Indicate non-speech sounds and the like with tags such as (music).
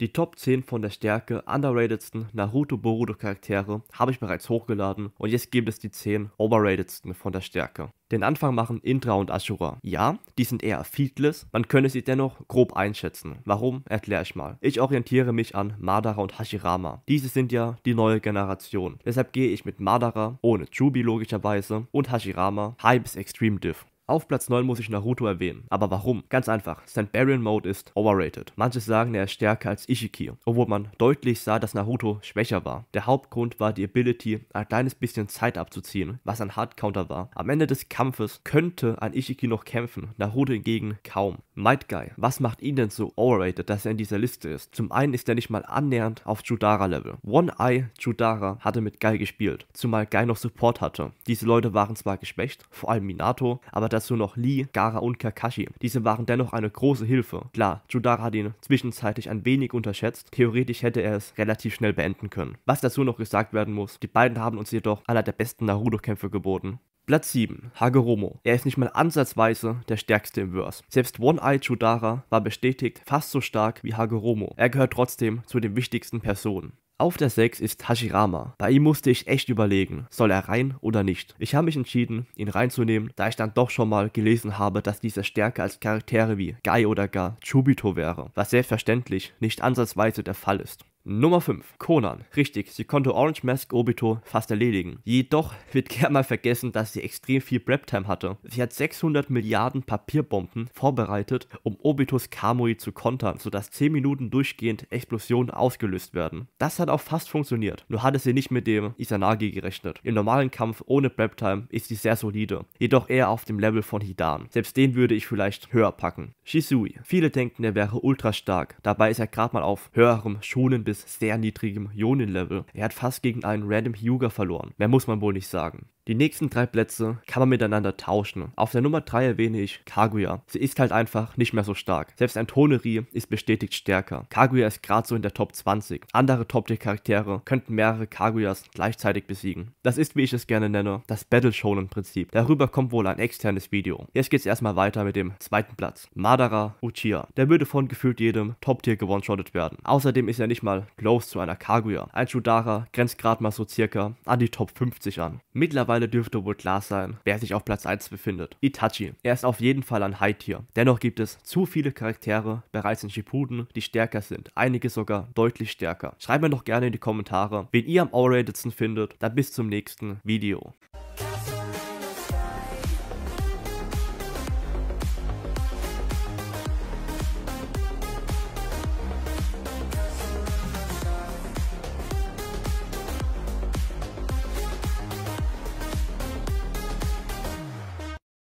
Die Top 10 von der Stärke underratedsten Naruto Boruto Charaktere habe ich bereits hochgeladen und jetzt gibt es die 10 overratedsten von der Stärke. Den Anfang machen Indra und Ashura. Ja, die sind eher feedless, man könne sie dennoch grob einschätzen. Warum, erkläre ich mal. Ich orientiere mich an Madara und Hashirama. Diese sind ja die neue Generation. Deshalb gehe ich mit Madara, ohne Chubi logischerweise, und Hashirama, High bis Extreme Diff. Auf Platz 9 muss ich Naruto erwähnen. Aber warum? Ganz einfach. St. Baron Mode ist overrated. Manche sagen, er ist stärker als Ishiki, obwohl man deutlich sah, dass Naruto schwächer war. Der Hauptgrund war die Ability, ein kleines bisschen Zeit abzuziehen, was ein Hardcounter war. Am Ende des Kampfes könnte ein Ishiki noch kämpfen, Naruto hingegen kaum. Might Guy, was macht ihn denn so overrated, dass er in dieser Liste ist? Zum einen ist er nicht mal annähernd auf Judara-Level. One-Eye Judara hatte mit Guy gespielt, zumal Guy noch Support hatte. Diese Leute waren zwar geschwächt, vor allem Minato, aber das dazu noch Lee, Gara und Kakashi. Diese waren dennoch eine große Hilfe. Klar, Judara hat ihn zwischenzeitlich ein wenig unterschätzt, theoretisch hätte er es relativ schnell beenden können. Was dazu noch gesagt werden muss, die beiden haben uns jedoch einer der besten Naruto-Kämpfe geboten. Platz 7, Hageromo. Er ist nicht mal ansatzweise der stärkste im Verse. Selbst One-Eye Chudara war bestätigt fast so stark wie Hageromo. Er gehört trotzdem zu den wichtigsten Personen. Auf der 6 ist Hashirama. Bei ihm musste ich echt überlegen, soll er rein oder nicht. Ich habe mich entschieden, ihn reinzunehmen, da ich dann doch schon mal gelesen habe, dass diese Stärke als Charaktere wie Gai oder gar Chubito wäre, was selbstverständlich nicht ansatzweise der Fall ist. Nummer 5. Conan. Richtig, sie konnte Orange Mask Obito fast erledigen. Jedoch wird (laughs) gern mal vergessen, dass sie extrem viel Prep-Time hatte. Sie hat 600 Milliarden Papierbomben vorbereitet, um Obitos Kamui zu kontern, sodass 10 Minuten durchgehend Explosionen ausgelöst werden. Das hat auch fast funktioniert, nur hatte sie nicht mit dem Isanagi gerechnet. Im normalen Kampf ohne Prep-Time ist sie sehr solide, jedoch eher auf dem Level von Hidan. Selbst den würde ich vielleicht höher packen. Shisui. Viele denken, er wäre ultra stark, dabei ist er gerade mal auf höherem Schulen bis sehr niedrigem Ionenlevel. Er hat fast gegen einen Random Hyuga verloren. Mehr muss man wohl nicht sagen. Die nächsten drei Plätze kann man miteinander tauschen. Auf der Nummer 3 erwähne ich Kaguya. Sie ist halt einfach nicht mehr so stark. Selbst ein Toneri ist bestätigt stärker. Kaguya ist gerade so in der Top 20. Andere Top-Tier-Charaktere könnten mehrere Kaguyas gleichzeitig besiegen. Das ist, wie ich es gerne nenne, das Battle Shonen-Prinzip. Darüber kommt wohl ein externes Video. Jetzt geht's erstmal weiter mit dem zweiten Platz. Madara Uchiha. Der würde von gefühlt jedem Top-Tier gewonshottet werden. Außerdem ist er nicht mal close zu einer Kaguya. Ein Shudara grenzt gerade mal so circa an die Top 50 an. Mittlerweile mittlerweile dürfte wohl klar sein, wer sich auf Platz 1 befindet. Itachi. Er ist auf jeden Fall ein High-Tier. Dennoch gibt es zu viele Charaktere bereits in Shippuden, die stärker sind. Einige sogar deutlich stärker. Schreibt mir doch gerne in die Kommentare, wen ihr am overratedsten findet. Dann bis zum nächsten Video.